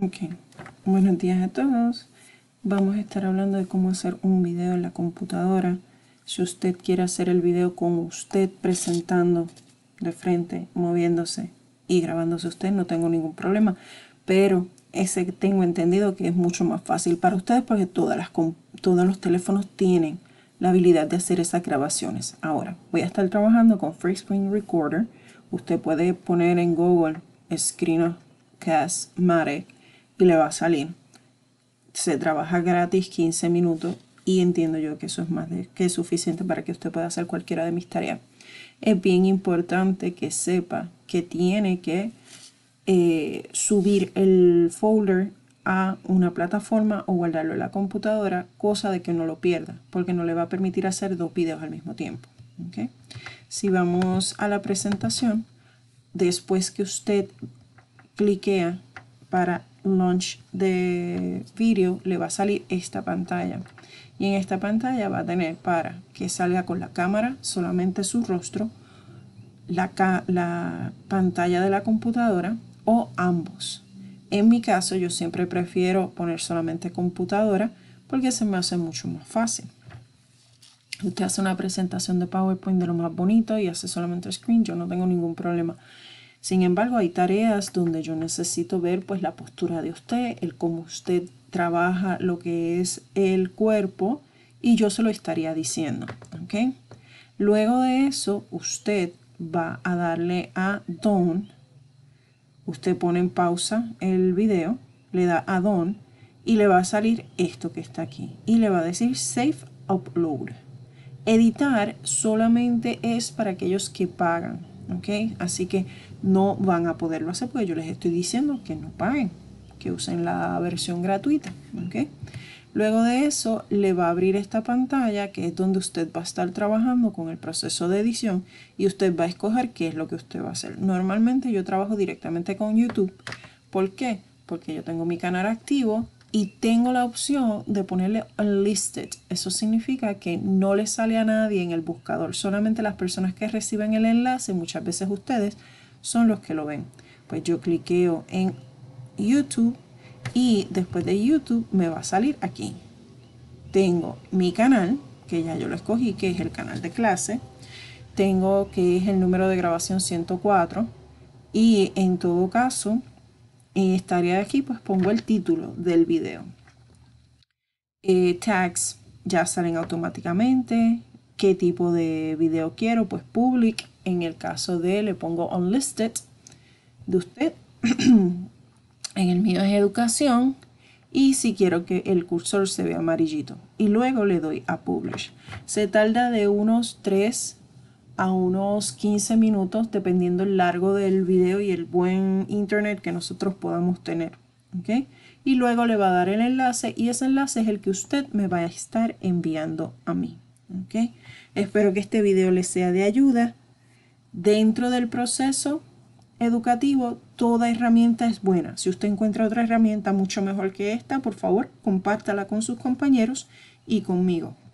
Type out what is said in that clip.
Ok, buenos días a todos. Vamos a estar hablando de cómo hacer un video en la computadora. Si usted quiere hacer el video con usted presentando de frente, moviéndose y grabándose usted, no tengo ningún problema. Pero ese tengo entendido que es mucho más fácil para ustedes porque todas las, todos los teléfonos tienen la habilidad de hacer esas grabaciones. Ahora, voy a estar trabajando con Free Recorder. Usted puede poner en Google Screencast Mare y le va a salir. Se trabaja gratis 15 minutos y entiendo yo que eso es más que suficiente para que usted pueda hacer cualquiera de mis tareas. Es bien importante que sepa que tiene que eh, subir el folder a una plataforma o guardarlo en la computadora, cosa de que no lo pierda, porque no le va a permitir hacer dos videos al mismo tiempo. Si vamos a la presentación, después que usted cliquea para launch de video le va a salir esta pantalla y en esta pantalla va a tener para que salga con la cámara solamente su rostro la, la pantalla de la computadora o ambos en mi caso yo siempre prefiero poner solamente computadora porque se me hace mucho más fácil usted hace una presentación de PowerPoint de lo más bonito y hace solamente screen yo no tengo ningún problema sin embargo, hay tareas donde yo necesito ver pues la postura de usted, el cómo usted trabaja lo que es el cuerpo y yo se lo estaría diciendo, Luego de eso, usted va a darle a Don. Usted pone en pausa el video, le da a Don y le va a salir esto que está aquí y le va a decir Save Upload. Editar solamente es para aquellos que pagan. ¿ok? Así que no van a poderlo hacer porque yo les estoy diciendo que no paguen, que usen la versión gratuita, Luego de eso le va a abrir esta pantalla que es donde usted va a estar trabajando con el proceso de edición y usted va a escoger qué es lo que usted va a hacer. Normalmente yo trabajo directamente con YouTube. ¿Por qué? Porque yo tengo mi canal activo, y tengo la opción de ponerle unlisted. Eso significa que no le sale a nadie en el buscador, solamente las personas que reciben el enlace, muchas veces ustedes, son los que lo ven. Pues yo cliqueo en YouTube y después de YouTube me va a salir aquí. Tengo mi canal, que ya yo lo escogí, que es el canal de clase. Tengo que es el número de grabación 104 y en todo caso en esta área de aquí, pues pongo el título del video. Eh, tags ya salen automáticamente. ¿Qué tipo de video quiero? Pues public. En el caso de le pongo unlisted de usted. en el mío es educación. Y si quiero que el cursor se vea amarillito. Y luego le doy a publish. Se tarda de unos 3 a unos 15 minutos, dependiendo el largo del video y el buen internet que nosotros podamos tener. Y luego le va a dar el enlace y ese enlace es el que usted me va a estar enviando a mí. Espero que este video le sea de ayuda. Dentro del proceso educativo, toda herramienta es buena. Si usted encuentra otra herramienta mucho mejor que esta, por favor, compártala con sus compañeros y conmigo.